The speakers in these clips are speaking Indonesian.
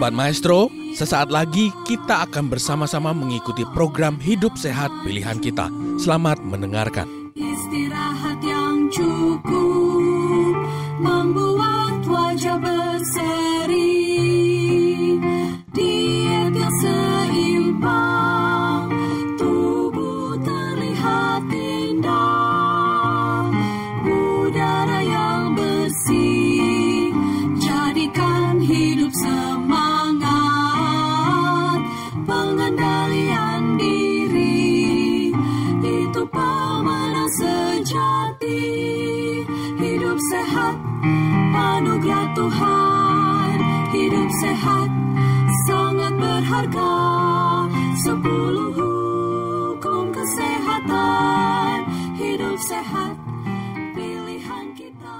Sobat Maestro, sesaat lagi kita akan bersama-sama mengikuti program Hidup Sehat Pilihan Kita. Selamat mendengarkan. Tuhan hidup sehat sangat berharga sepuluh hukum kesehatan hidup sehat pilihan kita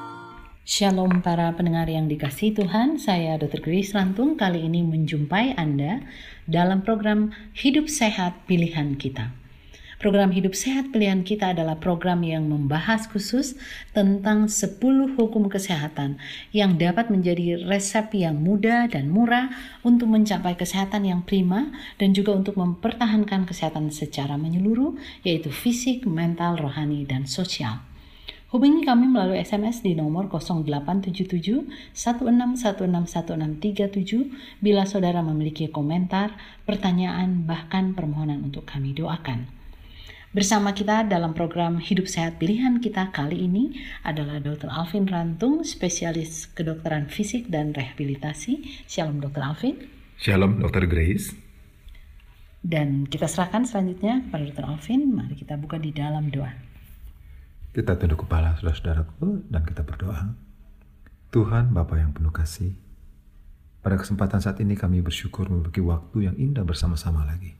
Shalom para pendengar yang dikasih Tuhan saya Dr. Grace Lantung kali ini menjumpai Anda dalam program Hidup Sehat Pilihan Kita Program Hidup Sehat pilihan kita adalah program yang membahas khusus tentang 10 hukum kesehatan yang dapat menjadi resep yang mudah dan murah untuk mencapai kesehatan yang prima dan juga untuk mempertahankan kesehatan secara menyeluruh yaitu fisik, mental, rohani, dan sosial. Hubungi kami melalui SMS di nomor 0877 16161637 bila saudara memiliki komentar, pertanyaan, bahkan permohonan untuk kami doakan. Bersama kita dalam program Hidup Sehat Pilihan kita kali ini adalah Dr. Alvin Rantung, spesialis kedokteran fisik dan rehabilitasi. Shalom Dr. Alvin. Shalom Dr. Grace. Dan kita serahkan selanjutnya kepada Dr. Alvin. Mari kita buka di dalam doa. Kita tunduk kepala saudara-saudaraku dan kita berdoa. Tuhan Bapa yang penuh kasih, pada kesempatan saat ini kami bersyukur memiliki waktu yang indah bersama-sama lagi.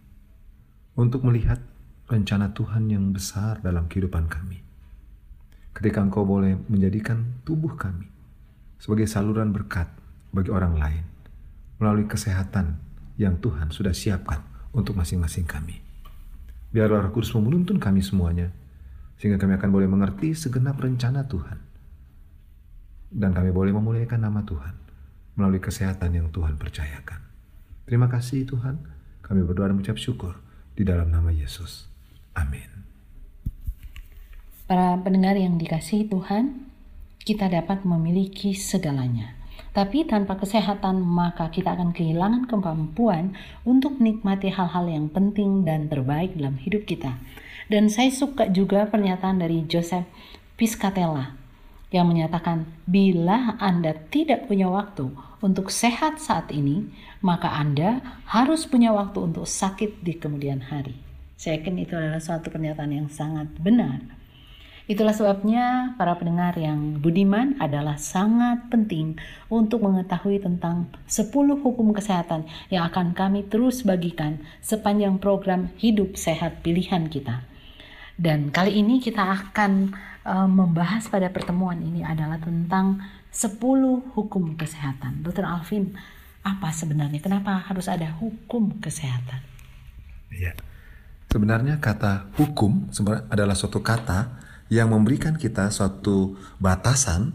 Untuk melihat rencana Tuhan yang besar dalam kehidupan kami. Ketika engkau boleh menjadikan tubuh kami sebagai saluran berkat bagi orang lain melalui kesehatan yang Tuhan sudah siapkan untuk masing-masing kami. Biarlah Roh Kudus memuluntun kami semuanya sehingga kami akan boleh mengerti segenap rencana Tuhan dan kami boleh memuliakan nama Tuhan melalui kesehatan yang Tuhan percayakan. Terima kasih Tuhan, kami berdoa dan mengucap syukur di dalam nama Yesus. Amin. Para pendengar yang dikasihi Tuhan, kita dapat memiliki segalanya. Tapi tanpa kesehatan, maka kita akan kehilangan kemampuan untuk menikmati hal-hal yang penting dan terbaik dalam hidup kita. Dan saya suka juga pernyataan dari Joseph Piscatella yang menyatakan, "Bila Anda tidak punya waktu untuk sehat saat ini, maka Anda harus punya waktu untuk sakit di kemudian hari." Saya yakin itu adalah suatu pernyataan yang sangat benar. Itulah sebabnya para pendengar yang budiman adalah sangat penting untuk mengetahui tentang 10 hukum kesehatan yang akan kami terus bagikan sepanjang program Hidup Sehat Pilihan kita. Dan kali ini kita akan uh, membahas pada pertemuan ini adalah tentang 10 hukum kesehatan. Dr. Alvin, apa sebenarnya? Kenapa harus ada hukum kesehatan? Iya. Sebenarnya kata hukum sebenarnya adalah suatu kata yang memberikan kita suatu batasan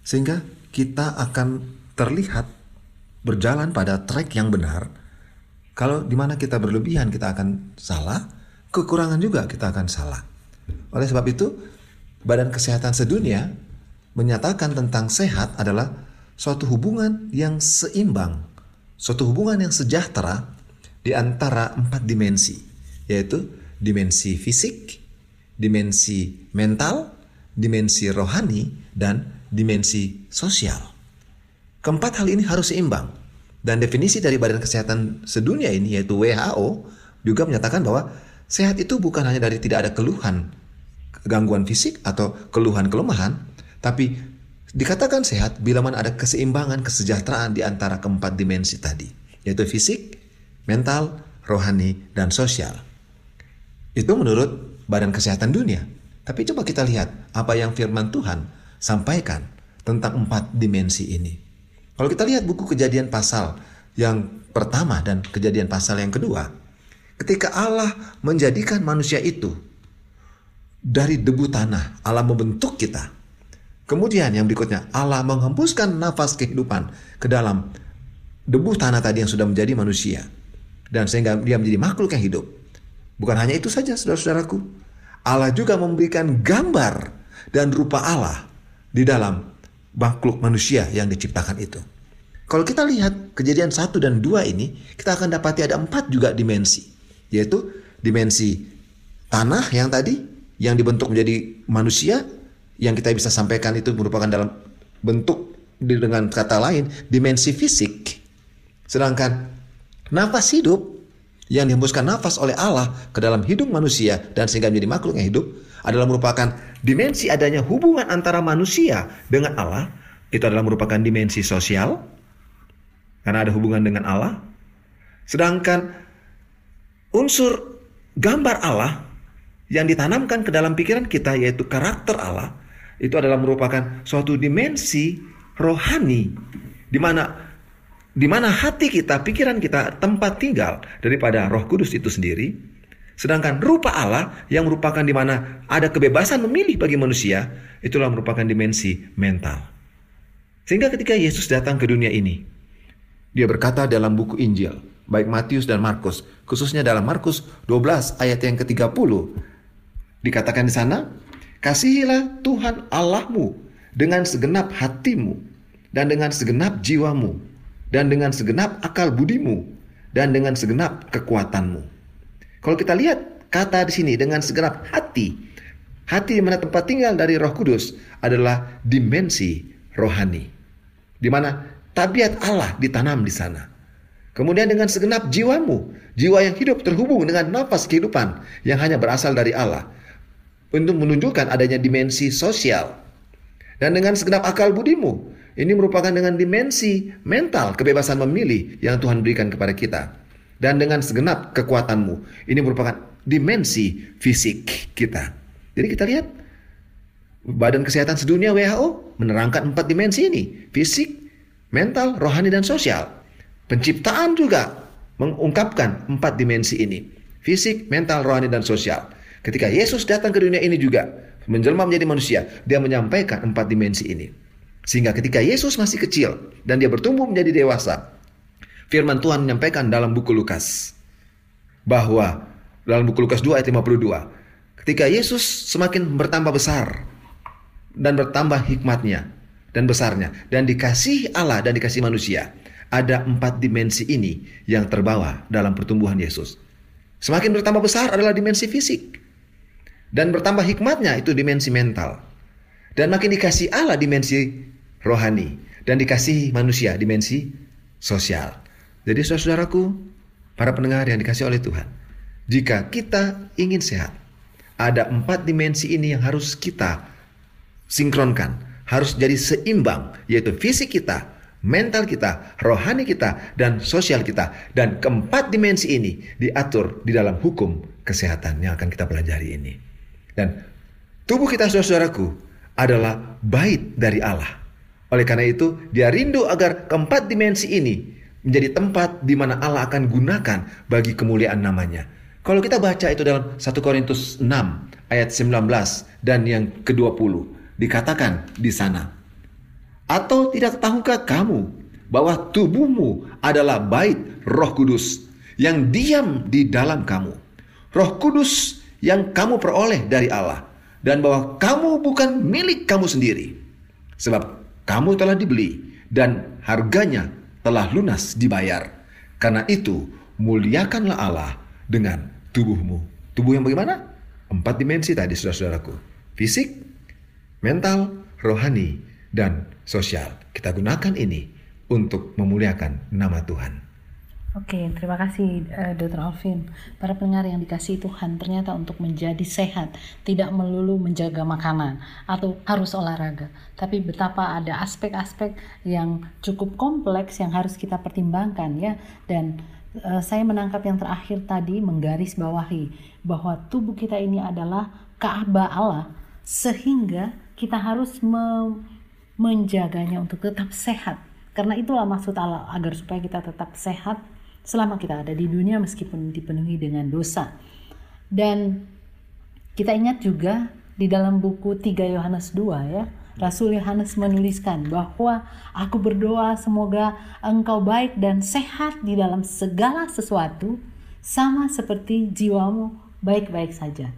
sehingga kita akan terlihat berjalan pada track yang benar. Kalau di mana kita berlebihan kita akan salah, kekurangan juga kita akan salah. Oleh sebab itu, Badan Kesehatan Sedunia menyatakan tentang sehat adalah suatu hubungan yang seimbang, suatu hubungan yang sejahtera di antara empat dimensi yaitu dimensi fisik, dimensi mental, dimensi rohani, dan dimensi sosial. Keempat hal ini harus seimbang. Dan definisi dari Badan Kesehatan Sedunia ini yaitu WHO juga menyatakan bahwa sehat itu bukan hanya dari tidak ada keluhan gangguan fisik atau keluhan kelemahan, tapi dikatakan sehat bila mana ada keseimbangan kesejahteraan di antara keempat dimensi tadi, yaitu fisik, mental, rohani, dan sosial. Itu menurut Badan Kesehatan Dunia. Tapi coba kita lihat apa yang firman Tuhan sampaikan tentang empat dimensi ini. Kalau kita lihat buku kejadian pasal yang pertama dan kejadian pasal yang kedua, ketika Allah menjadikan manusia itu dari debu tanah, Allah membentuk kita. Kemudian yang berikutnya, Allah menghembuskan nafas kehidupan ke dalam debu tanah tadi yang sudah menjadi manusia. Dan sehingga dia menjadi makhluk yang hidup. Bukan hanya itu saja, saudara-saudaraku. Allah juga memberikan gambar dan rupa Allah di dalam makhluk manusia yang diciptakan itu. Kalau kita lihat kejadian satu dan dua ini, kita akan dapati ada empat juga dimensi. Yaitu dimensi tanah yang tadi, yang dibentuk menjadi manusia, yang kita bisa sampaikan itu merupakan dalam bentuk dengan kata lain dimensi fisik. Sedangkan nafas hidup yang dihembuskan nafas oleh Allah ke dalam hidung manusia dan sehingga menjadi makhluk yang hidup adalah merupakan dimensi adanya hubungan antara manusia dengan Allah. Itu adalah merupakan dimensi sosial karena ada hubungan dengan Allah. Sedangkan unsur gambar Allah yang ditanamkan ke dalam pikiran kita yaitu karakter Allah itu adalah merupakan suatu dimensi rohani di mana di mana hati kita, pikiran kita tempat tinggal daripada Roh Kudus itu sendiri. Sedangkan rupa Allah yang merupakan di mana ada kebebasan memilih bagi manusia, itulah merupakan dimensi mental. Sehingga ketika Yesus datang ke dunia ini, dia berkata dalam buku Injil, baik Matius dan Markus, khususnya dalam Markus 12 ayat yang ke-30, dikatakan di sana, kasihilah Tuhan Allahmu dengan segenap hatimu dan dengan segenap jiwamu dan dengan segenap akal budimu dan dengan segenap kekuatanmu. Kalau kita lihat kata di sini dengan segenap hati, hati mana tempat tinggal dari Roh Kudus adalah dimensi rohani. Di mana tabiat Allah ditanam di sana. Kemudian dengan segenap jiwamu, jiwa yang hidup terhubung dengan nafas kehidupan yang hanya berasal dari Allah. Untuk menunjukkan adanya dimensi sosial. Dan dengan segenap akal budimu, ini merupakan dengan dimensi mental kebebasan memilih yang Tuhan berikan kepada kita. Dan dengan segenap kekuatanmu, ini merupakan dimensi fisik kita. Jadi kita lihat, Badan Kesehatan Sedunia WHO menerangkan empat dimensi ini. Fisik, mental, rohani, dan sosial. Penciptaan juga mengungkapkan empat dimensi ini. Fisik, mental, rohani, dan sosial. Ketika Yesus datang ke dunia ini juga, menjelma menjadi manusia, dia menyampaikan empat dimensi ini. Sehingga ketika Yesus masih kecil dan dia bertumbuh menjadi dewasa, firman Tuhan menyampaikan dalam buku Lukas bahwa dalam buku Lukas 2 ayat 52, ketika Yesus semakin bertambah besar dan bertambah hikmatnya dan besarnya dan dikasih Allah dan dikasih manusia, ada empat dimensi ini yang terbawa dalam pertumbuhan Yesus. Semakin bertambah besar adalah dimensi fisik. Dan bertambah hikmatnya itu dimensi mental. Dan makin dikasih Allah dimensi rohani dan dikasih manusia dimensi sosial. Jadi saudara-saudaraku, para pendengar yang dikasih oleh Tuhan, jika kita ingin sehat, ada empat dimensi ini yang harus kita sinkronkan, harus jadi seimbang, yaitu fisik kita, mental kita, rohani kita, dan sosial kita. Dan keempat dimensi ini diatur di dalam hukum kesehatan yang akan kita pelajari ini. Dan tubuh kita saudara-saudaraku adalah bait dari Allah. Oleh karena itu, dia rindu agar keempat dimensi ini menjadi tempat di mana Allah akan gunakan bagi kemuliaan namanya. Kalau kita baca itu dalam 1 Korintus 6 ayat 19 dan yang ke-20 dikatakan di sana. Atau tidak tahukah kamu bahwa tubuhmu adalah bait Roh Kudus yang diam di dalam kamu. Roh Kudus yang kamu peroleh dari Allah dan bahwa kamu bukan milik kamu sendiri. Sebab kamu telah dibeli dan harganya telah lunas dibayar. Karena itu, muliakanlah Allah dengan tubuhmu. Tubuh yang bagaimana? Empat dimensi tadi, saudara-saudaraku. Fisik, mental, rohani, dan sosial. Kita gunakan ini untuk memuliakan nama Tuhan. Oke, terima kasih uh, eh, Dr. Alvin. Para pendengar yang dikasih Tuhan ternyata untuk menjadi sehat, tidak melulu menjaga makanan atau harus olahraga. Tapi betapa ada aspek-aspek yang cukup kompleks yang harus kita pertimbangkan ya. Dan uh, saya menangkap yang terakhir tadi menggaris bawahi bahwa tubuh kita ini adalah Ka'bah Allah sehingga kita harus me- menjaganya untuk tetap sehat. Karena itulah maksud Allah agar supaya kita tetap sehat selama kita ada di dunia meskipun dipenuhi dengan dosa. Dan kita ingat juga di dalam buku 3 Yohanes 2 ya, Rasul Yohanes menuliskan bahwa aku berdoa semoga engkau baik dan sehat di dalam segala sesuatu sama seperti jiwamu baik-baik saja.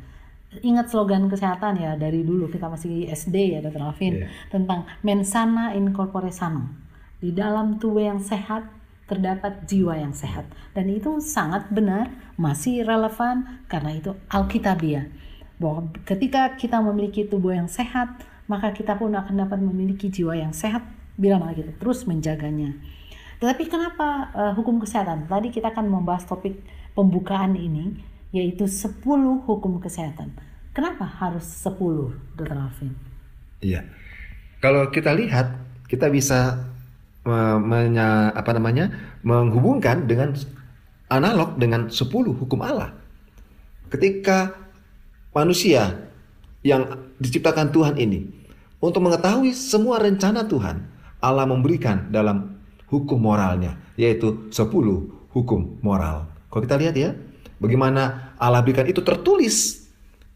Ingat slogan kesehatan ya dari dulu kita masih SD ya Dr. Alvin yeah. tentang mensana in corpore sano. Di dalam tubuh yang sehat terdapat jiwa yang sehat. Dan itu sangat benar, masih relevan karena itu Alkitabiah. Bahwa ketika kita memiliki tubuh yang sehat, maka kita pun akan dapat memiliki jiwa yang sehat bila malah kita terus menjaganya. Tetapi kenapa uh, hukum kesehatan? Tadi kita akan membahas topik pembukaan ini, yaitu 10 hukum kesehatan. Kenapa harus 10, Dr. Alvin? Iya. Kalau kita lihat, kita bisa menya, apa namanya menghubungkan dengan analog dengan 10 hukum Allah. Ketika manusia yang diciptakan Tuhan ini untuk mengetahui semua rencana Tuhan, Allah memberikan dalam hukum moralnya, yaitu 10 hukum moral. Kalau kita lihat ya, bagaimana Allah berikan itu tertulis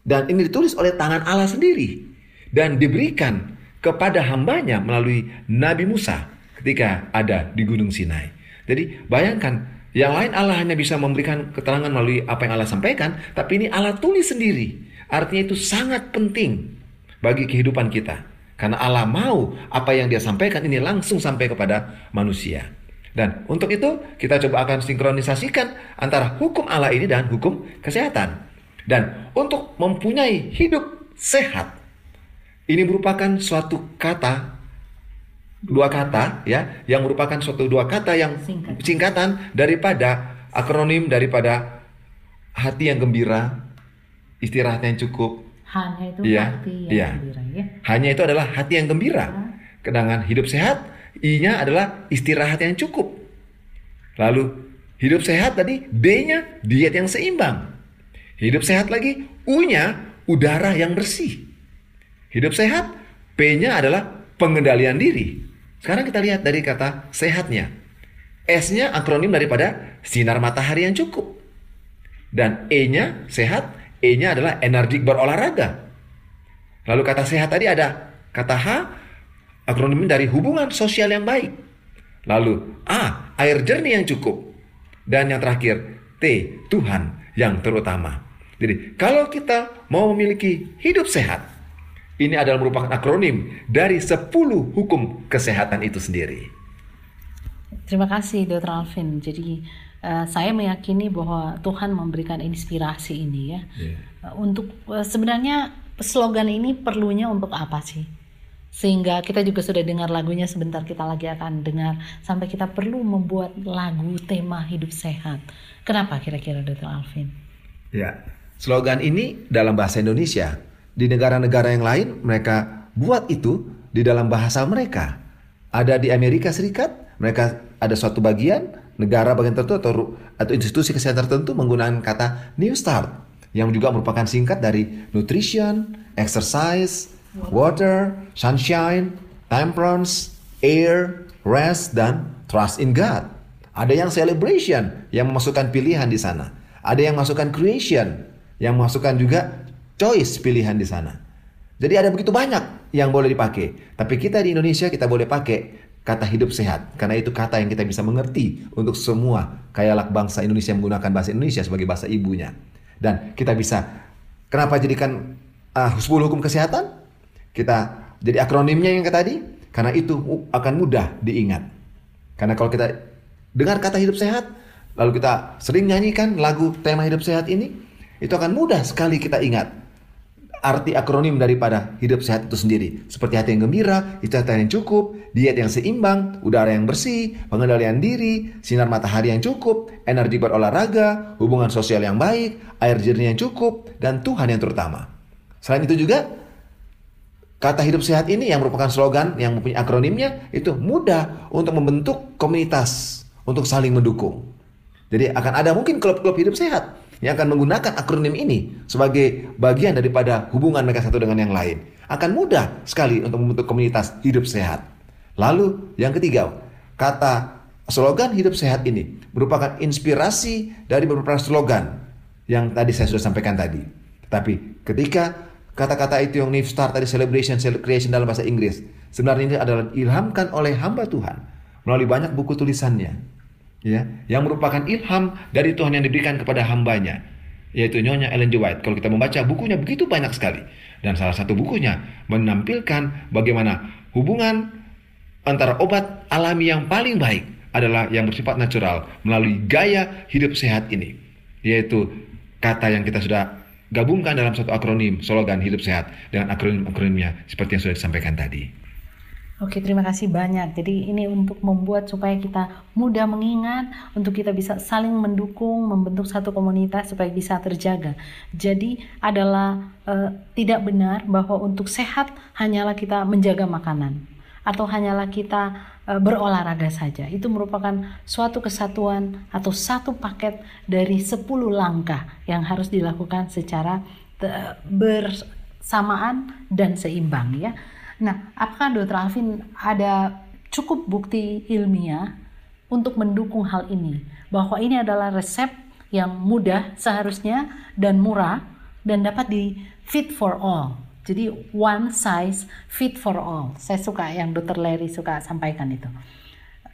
dan ini ditulis oleh tangan Allah sendiri dan diberikan kepada hambanya melalui Nabi Musa ketika ada di Gunung Sinai. Jadi bayangkan, yang lain Allah hanya bisa memberikan keterangan melalui apa yang Allah sampaikan, tapi ini Allah tulis sendiri. Artinya itu sangat penting bagi kehidupan kita. Karena Allah mau apa yang dia sampaikan ini langsung sampai kepada manusia. Dan untuk itu kita coba akan sinkronisasikan antara hukum Allah ini dan hukum kesehatan. Dan untuk mempunyai hidup sehat, ini merupakan suatu kata dua kata ya yang merupakan suatu dua kata yang singkatan, singkatan daripada akronim daripada hati yang gembira istirahat yang cukup hanya itu ya, hati yang ya. gembira ya hanya itu adalah hati yang gembira iya. kedangan hidup sehat i-nya adalah istirahat yang cukup lalu hidup sehat tadi d-nya diet yang seimbang hidup sehat lagi u-nya udara yang bersih hidup sehat p-nya adalah pengendalian diri. Sekarang kita lihat dari kata sehatnya. S-nya akronim daripada sinar matahari yang cukup. Dan E-nya sehat, E-nya adalah energik berolahraga. Lalu kata sehat tadi ada kata H, akronim dari hubungan sosial yang baik. Lalu A, air jernih yang cukup. Dan yang terakhir, T, Tuhan yang terutama. Jadi kalau kita mau memiliki hidup sehat, ini adalah merupakan akronim dari 10 hukum kesehatan itu sendiri. Terima kasih Dr. Alvin. Jadi uh, saya meyakini bahwa Tuhan memberikan inspirasi ini ya. Yeah. Iya. untuk uh, sebenarnya slogan ini perlunya untuk apa sih? Sehingga kita juga sudah dengar lagunya sebentar kita lagi akan dengar sampai kita perlu membuat lagu tema hidup sehat. Kenapa kira-kira Dr. Alvin? Ya, slogan ini dalam bahasa Indonesia di negara-negara yang lain mereka buat itu di dalam bahasa mereka. Ada di Amerika Serikat, mereka ada suatu bagian negara bagian tertentu atau atau institusi kesehatan tertentu menggunakan kata New Start yang juga merupakan singkat dari nutrition, exercise, water, sunshine, temperance, air, rest dan trust in God. Ada yang celebration yang memasukkan pilihan di sana. Ada yang masukkan creation yang memasukkan juga choice pilihan di sana. Jadi ada begitu banyak yang boleh dipakai. Tapi kita di Indonesia kita boleh pakai kata hidup sehat. Karena itu kata yang kita bisa mengerti untuk semua kayalah bangsa Indonesia menggunakan bahasa Indonesia sebagai bahasa ibunya. Dan kita bisa, kenapa jadikan uh, ah, 10 hukum kesehatan? Kita jadi akronimnya yang tadi, karena itu akan mudah diingat. Karena kalau kita dengar kata hidup sehat, lalu kita sering nyanyikan lagu tema hidup sehat ini, itu akan mudah sekali kita ingat arti akronim daripada hidup sehat itu sendiri. Seperti hati yang gembira, istirahat yang cukup, diet yang seimbang, udara yang bersih, pengendalian diri, sinar matahari yang cukup, energi berolahraga, hubungan sosial yang baik, air jernih yang cukup, dan Tuhan yang terutama. Selain itu juga, kata hidup sehat ini yang merupakan slogan yang mempunyai akronimnya itu mudah untuk membentuk komunitas untuk saling mendukung. Jadi akan ada mungkin klub-klub hidup sehat yang akan menggunakan akronim ini sebagai bagian daripada hubungan mereka satu dengan yang lain. Akan mudah sekali untuk membentuk komunitas hidup sehat. Lalu yang ketiga, kata slogan hidup sehat ini merupakan inspirasi dari beberapa slogan yang tadi saya sudah sampaikan tadi. Tapi ketika kata-kata itu yang new start tadi celebration, celebration dalam bahasa Inggris sebenarnya ini adalah ilhamkan oleh hamba Tuhan melalui banyak buku tulisannya ya yang merupakan ilham dari Tuhan yang diberikan kepada hambanya yaitu Nyonya Ellen G. White. Kalau kita membaca bukunya begitu banyak sekali dan salah satu bukunya menampilkan bagaimana hubungan antara obat alami yang paling baik adalah yang bersifat natural melalui gaya hidup sehat ini yaitu kata yang kita sudah gabungkan dalam satu akronim slogan hidup sehat dengan akronim-akronimnya seperti yang sudah disampaikan tadi. Oke, terima kasih banyak. Jadi ini untuk membuat supaya kita mudah mengingat, untuk kita bisa saling mendukung, membentuk satu komunitas supaya bisa terjaga. Jadi adalah e, tidak benar bahwa untuk sehat hanyalah kita menjaga makanan atau hanyalah kita e, berolahraga saja. Itu merupakan suatu kesatuan atau satu paket dari 10 langkah yang harus dilakukan secara eh, bersamaan dan seimbang ya. Nah, apakah Dr. Alvin ada cukup bukti ilmiah untuk mendukung hal ini bahwa ini adalah resep yang mudah seharusnya dan murah dan dapat di fit for all. Jadi one size fit for all. Saya suka yang Dr. Larry suka sampaikan itu.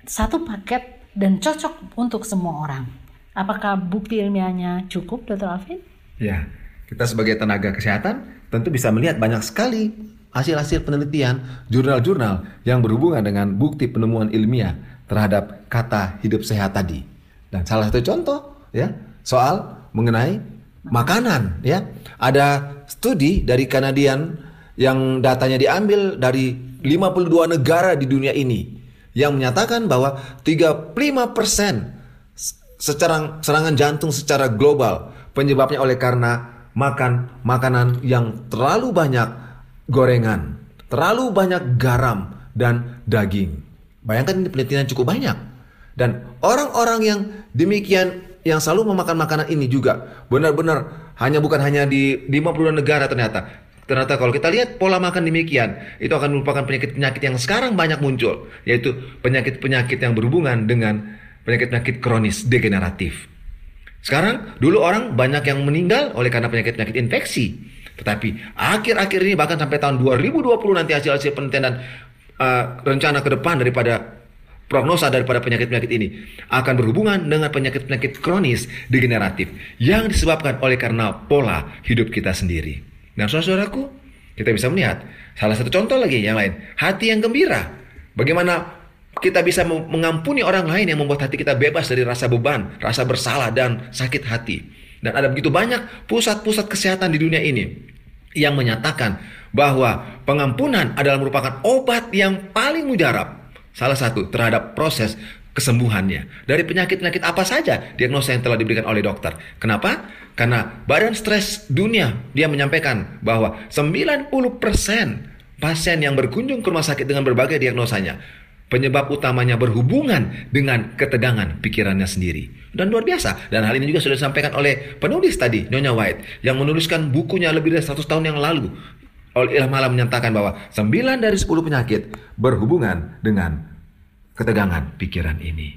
Satu paket dan cocok untuk semua orang. Apakah bukti ilmiahnya cukup Dr. Alvin? Ya, kita sebagai tenaga kesehatan tentu bisa melihat banyak sekali hasil-hasil penelitian jurnal-jurnal yang berhubungan dengan bukti penemuan ilmiah terhadap kata hidup sehat tadi. Dan salah satu contoh ya soal mengenai makanan ya. Ada studi dari Kanadian yang datanya diambil dari 52 negara di dunia ini yang menyatakan bahwa 35% secara serangan jantung secara global penyebabnya oleh karena makan makanan yang terlalu banyak gorengan, terlalu banyak garam dan daging. Bayangkan ini penelitian cukup banyak. Dan orang-orang yang demikian yang selalu memakan makanan ini juga benar-benar hanya bukan hanya di puluh negara ternyata. Ternyata kalau kita lihat pola makan demikian, itu akan merupakan penyakit-penyakit yang sekarang banyak muncul, yaitu penyakit-penyakit yang berhubungan dengan penyakit-penyakit kronis degeneratif. Sekarang dulu orang banyak yang meninggal oleh karena penyakit-penyakit infeksi. Tetapi akhir-akhir ini bahkan sampai tahun 2020 nanti hasil-hasil penelitian dan uh, rencana ke depan daripada prognosa daripada penyakit-penyakit ini akan berhubungan dengan penyakit-penyakit kronis degeneratif yang disebabkan oleh karena pola hidup kita sendiri. Nah, saudaraku, kita bisa melihat salah satu contoh lagi yang lain, hati yang gembira. Bagaimana kita bisa mengampuni orang lain yang membuat hati kita bebas dari rasa beban, rasa bersalah dan sakit hati. Dan ada begitu banyak pusat-pusat kesehatan di dunia ini yang menyatakan bahwa pengampunan adalah merupakan obat yang paling mujarab salah satu terhadap proses kesembuhannya dari penyakit-penyakit apa saja diagnosa yang telah diberikan oleh dokter. Kenapa? Karena Badan Stres Dunia dia menyampaikan bahwa 90% pasien yang berkunjung ke rumah sakit dengan berbagai diagnosanya Penyebab utamanya berhubungan dengan ketegangan pikirannya sendiri. Dan luar biasa. Dan hal ini juga sudah disampaikan oleh penulis tadi, Nyonya White, yang menuliskan bukunya lebih dari 100 tahun yang lalu. Oleh Ilham Alam menyatakan bahwa 9 dari 10 penyakit berhubungan dengan ketegangan pikiran ini.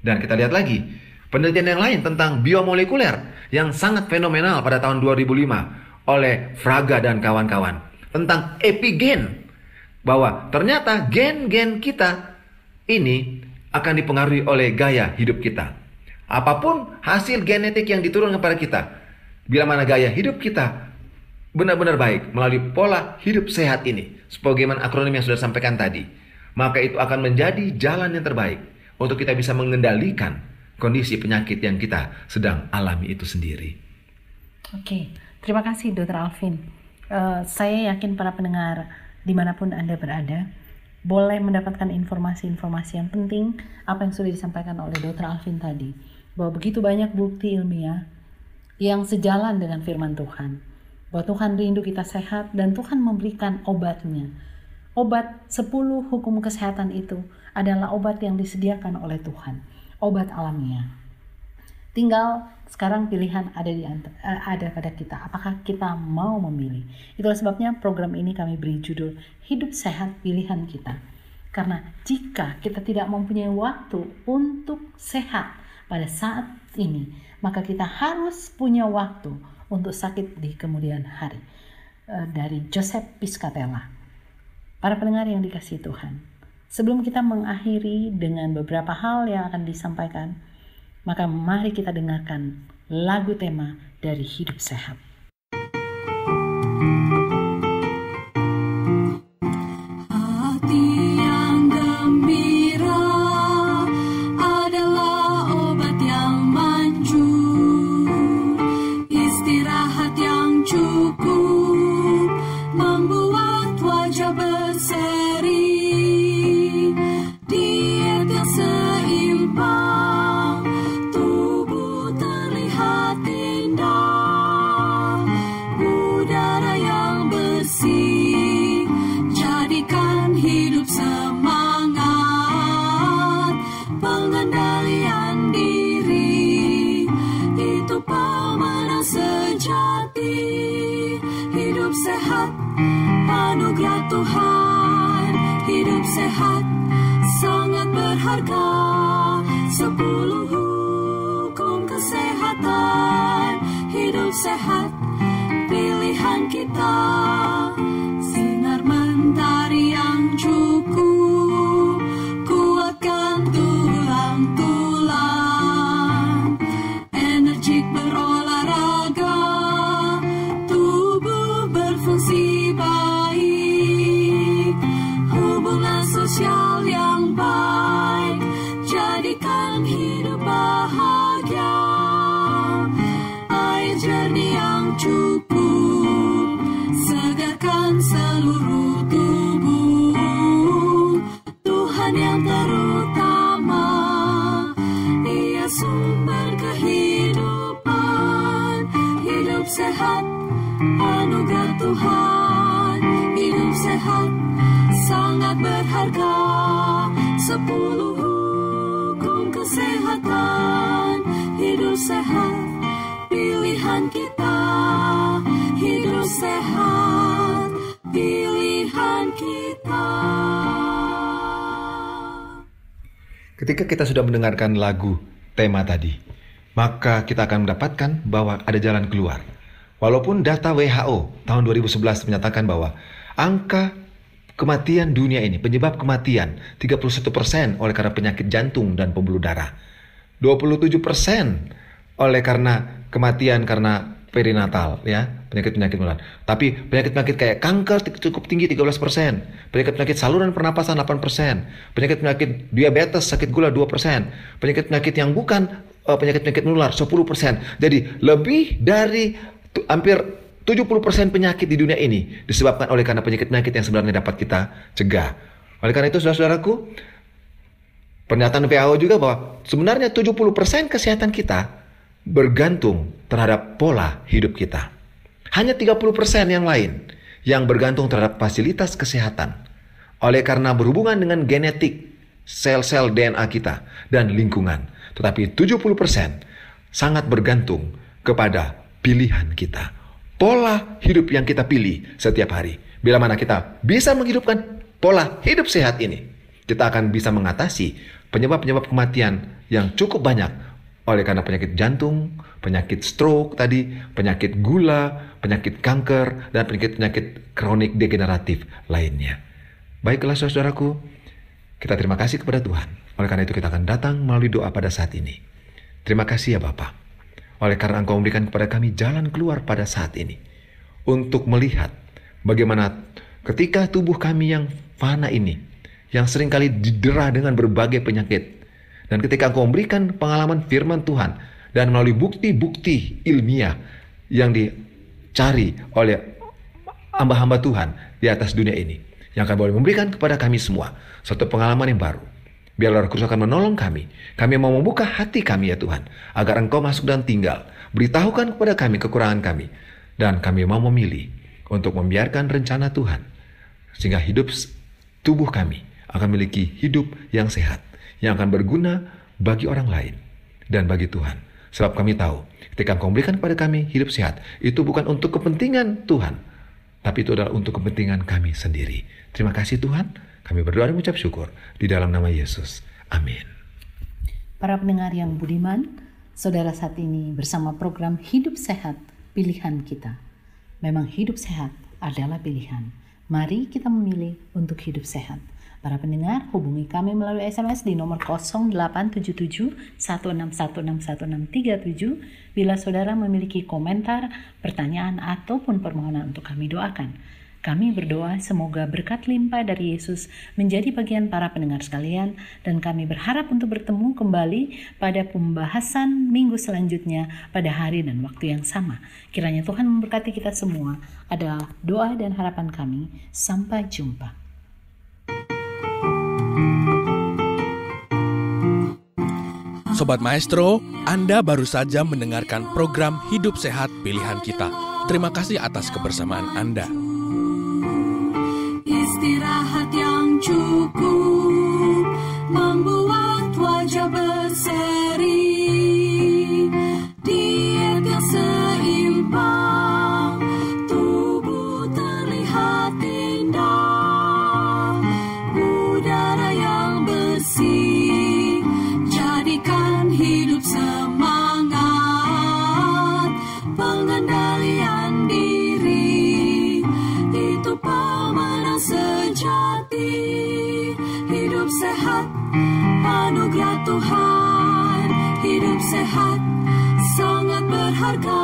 Dan kita lihat lagi, penelitian yang lain tentang biomolekuler yang sangat fenomenal pada tahun 2005 oleh Fraga dan kawan-kawan tentang epigen bahwa ternyata gen-gen kita ini akan dipengaruhi oleh gaya hidup kita. Apapun hasil genetik yang diturunkan kepada kita, bila mana gaya hidup kita benar-benar baik melalui pola hidup sehat ini, sebagaimana akronim yang sudah sampaikan tadi, maka itu akan menjadi jalan yang terbaik untuk kita bisa mengendalikan kondisi penyakit yang kita sedang alami itu sendiri. Oke, terima kasih Dr. Alvin. Uh, saya yakin para pendengar dimanapun Anda berada, boleh mendapatkan informasi-informasi yang penting apa yang sudah disampaikan oleh Dr. Alvin tadi. Bahwa begitu banyak bukti ilmiah yang sejalan dengan firman Tuhan. Bahwa Tuhan rindu kita sehat dan Tuhan memberikan obatnya. Obat 10 hukum kesehatan itu adalah obat yang disediakan oleh Tuhan. Obat alamiah. Tinggal sekarang pilihan ada di eh, ada pada kita. Apakah kita mau memilih? Itulah sebabnya program ini kami beri judul Hidup Sehat Pilihan Kita. Karena jika kita tidak mempunyai waktu untuk sehat pada saat ini, maka kita harus punya waktu untuk sakit di kemudian hari. Eh, dari Joseph Piscatella. Para pendengar yang dikasih Tuhan, sebelum kita mengakhiri dengan beberapa hal yang akan disampaikan, maka mari kita dengarkan lagu tema dari Hidup Sehat. 桥量吧。Ketika kita sudah mendengarkan lagu tema tadi, maka kita akan mendapatkan bahwa ada jalan keluar. Walaupun data WHO tahun 2011 menyatakan bahwa angka kematian dunia ini, penyebab kematian 31% oleh karena penyakit jantung dan pembuluh darah. 27% oleh karena kematian karena perinatal ya penyakit-penyakit menular. Tapi penyakit-penyakit kayak kanker cukup tinggi 13%, penyakit-penyakit saluran pernapasan 8%, penyakit-penyakit diabetes sakit gula 2%, penyakit-penyakit yang bukan eh, penyakit-penyakit menular 10%. Jadi lebih dari hampir 70% penyakit di dunia ini disebabkan oleh karena penyakit-penyakit yang sebenarnya dapat kita cegah. Oleh karena itu saudara-saudaraku, pernyataan WHO juga bahwa sebenarnya 70% kesehatan kita bergantung terhadap pola hidup kita. Hanya 30% yang lain yang bergantung terhadap fasilitas kesehatan. Oleh karena berhubungan dengan genetik, sel-sel DNA kita, dan lingkungan. Tetapi 70% sangat bergantung kepada pilihan kita. Pola hidup yang kita pilih setiap hari. Bila mana kita bisa menghidupkan pola hidup sehat ini, kita akan bisa mengatasi penyebab-penyebab kematian yang cukup banyak oleh karena penyakit jantung, penyakit stroke tadi, penyakit gula, penyakit kanker, dan penyakit-penyakit kronik degeneratif lainnya. Baiklah saudaraku, kita terima kasih kepada Tuhan. Oleh karena itu kita akan datang melalui doa pada saat ini. Terima kasih ya Bapak. Oleh karena Engkau memberikan kepada kami jalan keluar pada saat ini. Untuk melihat bagaimana ketika tubuh kami yang fana ini, yang seringkali didera dengan berbagai penyakit, dan ketika engkau memberikan pengalaman firman Tuhan dan melalui bukti-bukti ilmiah yang dicari oleh hamba-hamba Tuhan di atas dunia ini yang akan boleh memberikan kepada kami semua suatu pengalaman yang baru. Biarlah Roh Kudus akan menolong kami. Kami mau membuka hati kami ya Tuhan, agar Engkau masuk dan tinggal. Beritahukan kepada kami kekurangan kami. Dan kami mau memilih untuk membiarkan rencana Tuhan. Sehingga hidup tubuh kami akan memiliki hidup yang sehat yang akan berguna bagi orang lain dan bagi Tuhan. Sebab kami tahu, ketika Engkau berikan kepada kami hidup sehat, itu bukan untuk kepentingan Tuhan, tapi itu adalah untuk kepentingan kami sendiri. Terima kasih Tuhan, kami berdoa dan mengucap syukur di dalam nama Yesus. Amin. Para pendengar yang budiman, saudara saat ini bersama program Hidup Sehat Pilihan Kita. Memang hidup sehat adalah pilihan. Mari kita memilih untuk hidup sehat. Para pendengar, hubungi kami melalui SMS di nomor 0877 1616167 bila saudara memiliki komentar, pertanyaan, ataupun permohonan untuk kami doakan. Kami berdoa semoga berkat limpah dari Yesus menjadi bagian para pendengar sekalian dan kami berharap untuk bertemu kembali pada pembahasan minggu selanjutnya pada hari dan waktu yang sama. Kiranya Tuhan memberkati kita semua adalah doa dan harapan kami. Sampai jumpa. Sobat Maestro, Anda baru saja mendengarkan program Hidup Sehat Pilihan Kita. Terima kasih atas kebersamaan Anda. Istirahat yang cukup membuat wajah bersih. sehat sangat berharga